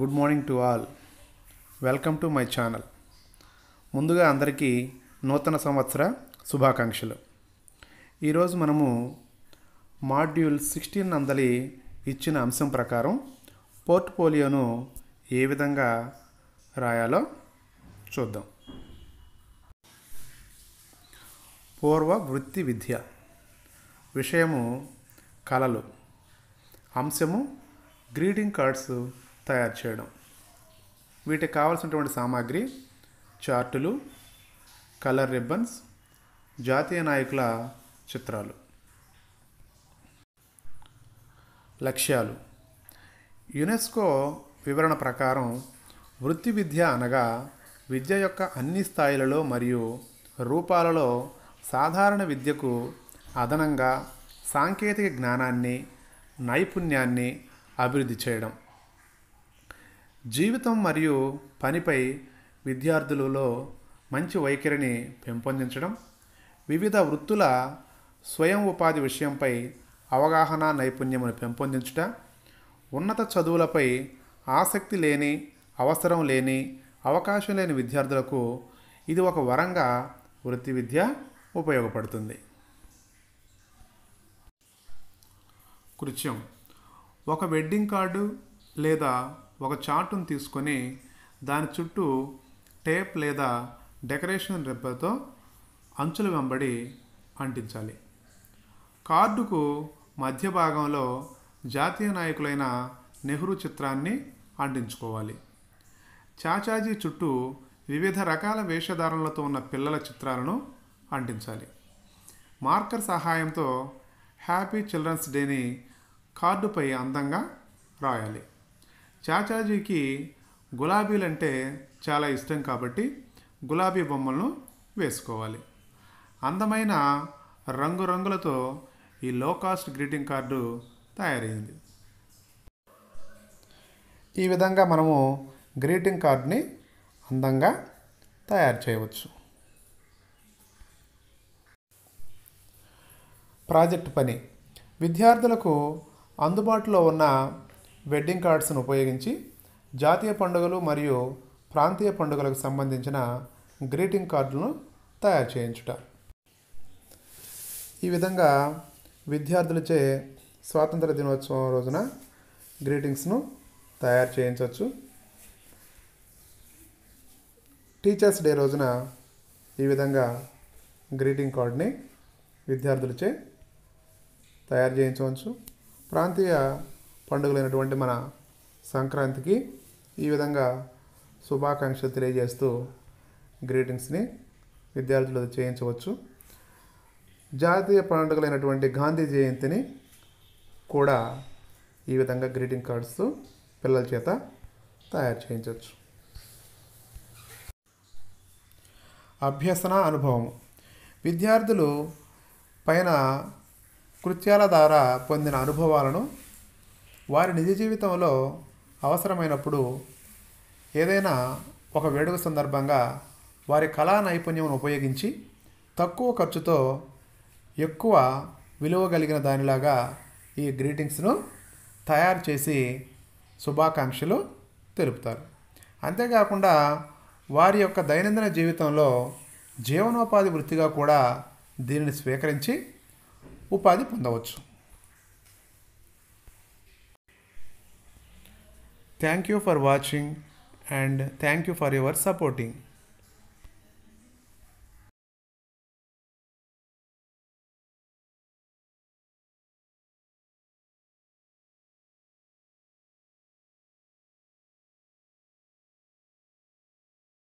Good morning to all welcome to my channel ముందుగా అందరికీ నూతన సంవత్సర శుభాకాంక్షలు ఈరోజు మనము మాడ్యూల్ సిక్స్టీన్ అందలి ఇచ్చిన అంశం ప్రకారం పోర్ట్ఫోలియోను ఏ విధంగా రాయాలో చూద్దాం పూర్వ వృత్తి విద్య విషయము కళలు అంశము గ్రీటింగ్ కార్డ్స్ తయారు చేయడం వీటికి కావాల్సినటువంటి సామాగ్రి చార్టులు కలర్ రిబ్బన్స్ జాతీయ నాయకుల చిత్రాలు లక్ష్యాలు యునెస్కో వివరణ ప్రకారం వృత్తి విద్య అనగా విద్య యొక్క అన్ని స్థాయిలలో మరియు రూపాలలో సాధారణ విద్యకు అదనంగా సాంకేతిక జ్ఞానాన్ని నైపుణ్యాన్ని అభివృద్ధి చేయడం జీవితం మరియు పనిపై విద్యార్థులలో మంచి వైఖరిని పెంపొందించడం వివిధ వృత్తుల స్వయం ఉపాధి విషయంపై అవగాహన నైపుణ్యమును పెంపొందించుట ఉన్నత చదువులపై ఆసక్తి లేని అవసరం లేని అవకాశం లేని విద్యార్థులకు ఇది ఒక వరంగా వృత్తి విద్య ఉపయోగపడుతుంది కృత్యం ఒక వెడ్డింగ్ కార్డు లేదా ఒక చార్టును తీసుకొని దాని చుట్టూ టేప్ లేదా డెకరేషన్ రెబ్బతో అంచులు వెంబడి అంటించాలి కార్డుకు మధ్య భాగంలో జాతీయ నాయకులైన నెహ్రూ చిత్రాన్ని అంటించుకోవాలి చాచాజీ చుట్టూ వివిధ రకాల వేషధారణలతో ఉన్న పిల్లల చిత్రాలను అంటించాలి మార్కర్ సహాయంతో హ్యాపీ చిల్డ్రన్స్ డేని కార్డుపై అందంగా రాయాలి చాచాజీకి గులాబీలు అంటే చాలా ఇష్టం కాబట్టి గులాబీ బొమ్మలను వేసుకోవాలి అందమైన రంగురంగులతో ఈ లో కాస్ట్ గ్రీటింగ్ కార్డు తయారైంది ఈ విధంగా మనము గ్రీటింగ్ కార్డ్ని అందంగా తయారు చేయవచ్చు ప్రాజెక్ట్ పని విద్యార్థులకు అందుబాటులో ఉన్న వెడ్డింగ్ కార్డ్స్ను ఉపయోగించి జాతీయ పండుగలు మరియు ప్రాంతీయ పండుగలకు సంబంధించిన గ్రీటింగ్ కార్డులను తయారు చేయించుట ఈ విధంగా విద్యార్థులచే స్వాతంత్ర దినోత్సవం రోజున గ్రీటింగ్స్ను తయారు చేయించవచ్చు టీచర్స్ డే రోజున ఈ విధంగా గ్రీటింగ్ కార్డ్ని విద్యార్థులచే తయారు చేయించవచ్చు ప్రాంతీయ పండుగలైనటువంటి మన సంక్రాంతికి ఈ విధంగా శుభాకాంక్షలు తెలియజేస్తూ గ్రీటింగ్స్ని విద్యార్థులు చేయించవచ్చు జాతీయ పండుగలైనటువంటి గాంధీ జయంతిని కూడా ఈ విధంగా గ్రీటింగ్ కార్డ్స్ పిల్లల చేత తయారు చేయించవచ్చు అభ్యసన అనుభవం విద్యార్థులు పైన కృత్యాల ద్వారా పొందిన అనుభవాలను వారి నిజ జీవితంలో అవసరమైనప్పుడు ఏదైనా ఒక వేడుక సందర్భంగా వారి కళా నైపుణ్యం ఉపయోగించి తక్కువ ఖర్చుతో ఎక్కువ విలువ కలిగిన దానిలాగా ఈ గ్రీటింగ్స్ను తయారు చేసి శుభాకాంక్షలు తెలుపుతారు అంతేకాకుండా వారి యొక్క దైనందిన జీవితంలో జీవనోపాధి వృత్తిగా కూడా దీనిని స్వీకరించి ఉపాధి పొందవచ్చు Thank you for watching and thank you for your supporting.